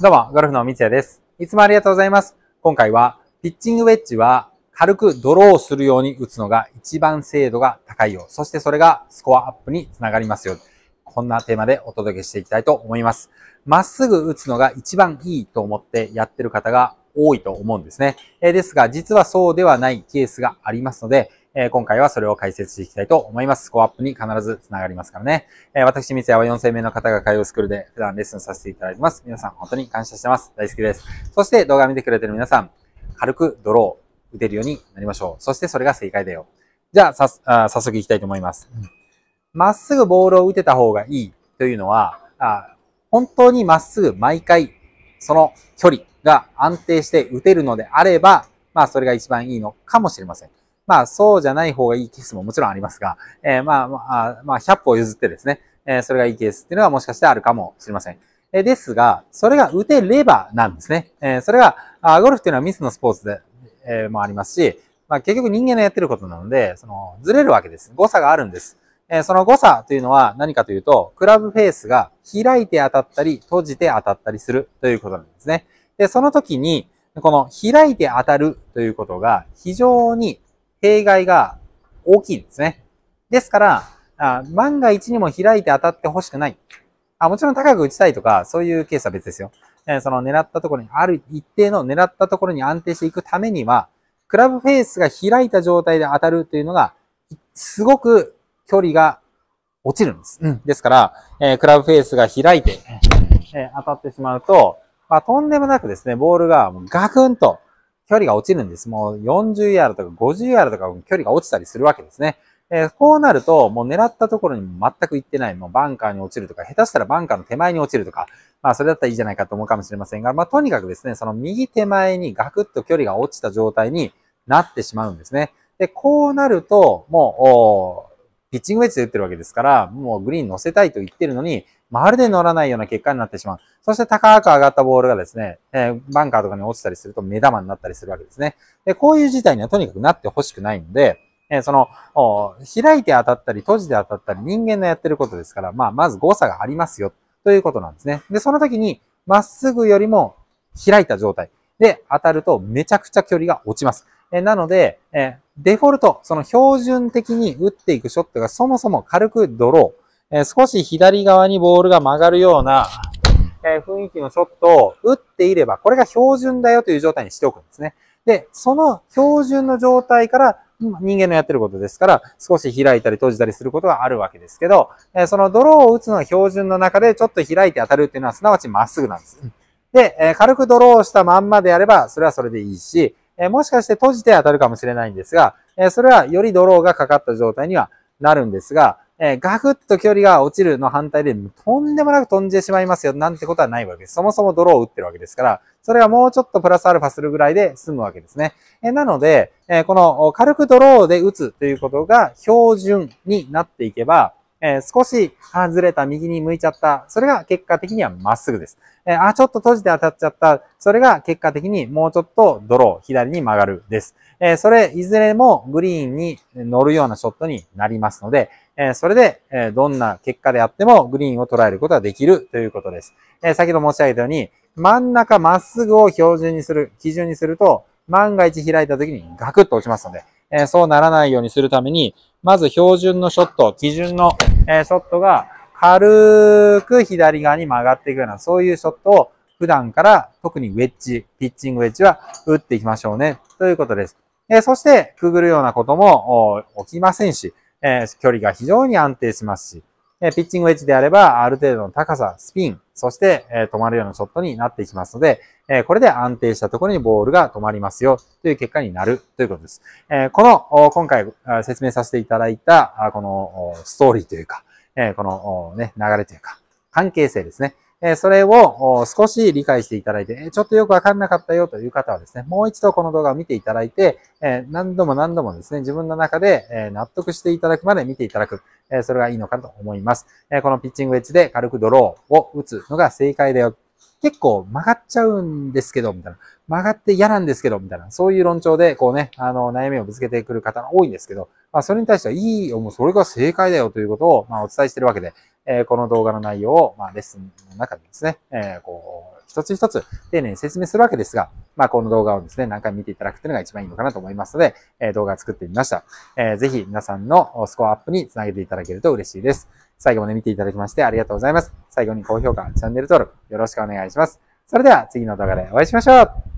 どうも、ゴルフの三谷です。いつもありがとうございます。今回は、ピッチングウェッジは軽くドローするように打つのが一番精度が高いよ。そしてそれがスコアアップにつながりますよ。こんなテーマでお届けしていきたいと思います。まっすぐ打つのが一番いいと思ってやってる方が多いと思うんですね。えですが、実はそうではないケースがありますので、えー、今回はそれを解説していきたいと思います。コアップに必ずつながりますからね。えー、私、三谷は4000名の方が海洋スクールで普段レッスンさせていただいてます。皆さん本当に感謝してます。大好きです。そして動画見てくれてる皆さん、軽くドロー打てるようになりましょう。そしてそれが正解だよ。じゃあ、さあ早速いきたいと思います。ま、うん、っすぐボールを打てた方がいいというのは、あ本当にまっすぐ毎回その距離が安定して打てるのであれば、まあそれが一番いいのかもしれません。まあ、そうじゃない方がいいケースももちろんありますが、えー、まあ、まあ、まあ、100歩譲ってですね、えー、それがいいケースっていうのはもしかしてあるかもしれません。えー、ですが、それが打てればなんですね。えー、それが、あゴルフっていうのはミスのスポーツで、えー、もありますし、まあ、結局人間のやってることなので、その、ずれるわけです。誤差があるんです。えその誤差というのは何かというと、クラブフェースが開いて当たったり、閉じて当たったりするということなんですね。で、その時に、この開いて当たるということが非常に弊害が大きいんですね。ですから、あ万が一にも開いて当たってほしくない。あもちろん高く打ちたいとか、そういうケースは別ですよ。えその狙ったところに、ある一定の狙ったところに安定していくためには、クラブフェースが開いた状態で当たるというのが、すごく距離が落ちるんです。うん、ですから、えー、クラブフェースが開いて、えー、当たってしまうと、まあ、とんでもなくですね、ボールがガクンと距離が落ちるんです。もう40ヤードとか50ヤードとか距離が落ちたりするわけですね。えー、こうなると、もう狙ったところに全く行ってない、もうバンカーに落ちるとか、下手したらバンカーの手前に落ちるとか、まあそれだったらいいじゃないかと思うかもしれませんが、まあとにかくですね、その右手前にガクッと距離が落ちた状態になってしまうんですね。で、こうなると、もう、ピッチングウェッジで打ってるわけですから、もうグリーン乗せたいと言ってるのに、まるで乗らないような結果になってしまう。そして高く上がったボールがですね、えー、バンカーとかに落ちたりすると目玉になったりするわけですね。で、こういう事態にはとにかくなってほしくないので、えー、その、開いて当たったり、閉じて当たったり、人間のやってることですから、まあ、まず誤差がありますよ、ということなんですね。で、その時に、まっすぐよりも開いた状態で当たるとめちゃくちゃ距離が落ちます。えなので、えデフォルト、その標準的に打っていくショットがそもそも軽くドロー、え少し左側にボールが曲がるような、え雰囲気のショットを打っていれば、これが標準だよという状態にしておくんですね。で、その標準の状態から人間のやってることですから、少し開いたり閉じたりすることがあるわけですけど、えそのドローを打つのが標準の中でちょっと開いて当たるっていうのはすなわちまっすぐなんです。で、え軽くドローしたまんまでやれば、それはそれでいいし、えもしかして閉じて当たるかもしれないんですが、えそれはよりドローがかかった状態にはなるんですが、えガクッと距離が落ちるの反対で、とんでもなく飛んでしまいますよ、なんてことはないわけです。そもそもドローを打ってるわけですから、それはもうちょっとプラスアルファするぐらいで済むわけですね。えなので、えこの軽くドローで打つということが標準になっていけば、えー、少しずれた、右に向いちゃった。それが結果的にはまっすぐです。えー、あ、ちょっと閉じて当たっちゃった。それが結果的にもうちょっとドロー、左に曲がるです。えー、それ、いずれもグリーンに乗るようなショットになりますので、えそれで、えどんな結果であってもグリーンを捉えることができるということです。え先ほど申し上げたように、真ん中まっすぐを標準にする、基準にすると、万が一開いた時にガクッと落ちますので、えそうならないようにするために、まず標準のショット、基準のえショットが軽く左側に曲がっていくような、そういうショットを普段から特にウェッジ、ピッチングウェッジは打っていきましょうね、ということです。えそして、くぐるようなことも起きませんし、え距離が非常に安定しますし、えピッチングウェッジであれば、ある程度の高さ、スピン、そして、え止まるようなショットになっていきますので、えこれで安定したところにボールが止まりますよ、という結果になるということです。えこの、今回説明させていただいた、このストーリーというか、えこのね、流れというか、関係性ですね。えそれを少し理解していただいて、ちょっとよくわかんなかったよという方はですね、もう一度この動画を見ていただいて、え何度も何度もですね、自分の中で、え納得していただくまで見ていただく、えそれがいいのかと思います。えこのピッチングウェッジで軽くドローを打つのが正解だよ。結構曲がっちゃうんですけど、みたいな。曲がって嫌なんですけど、みたいな。そういう論調で、こうね、あの、悩みをぶつけてくる方が多いんですけど、まあ、それに対しては、いいよ、もうそれが正解だよということを、まあ、お伝えしてるわけで、えこの動画の内容を、まあ、レッスンの中でですね、えこう、一つ一つ丁寧に説明するわけですが、まあ、この動画をですね、何回見ていただくというのが一番いいのかなと思いますので、え動画作ってみました。えぜひ皆さんのスコアアップにつなげていただけると嬉しいです。最後まで見ていただきましてありがとうございます。最後に高評価、チャンネル登録よろしくお願いします。それでは次の動画でお会いしましょう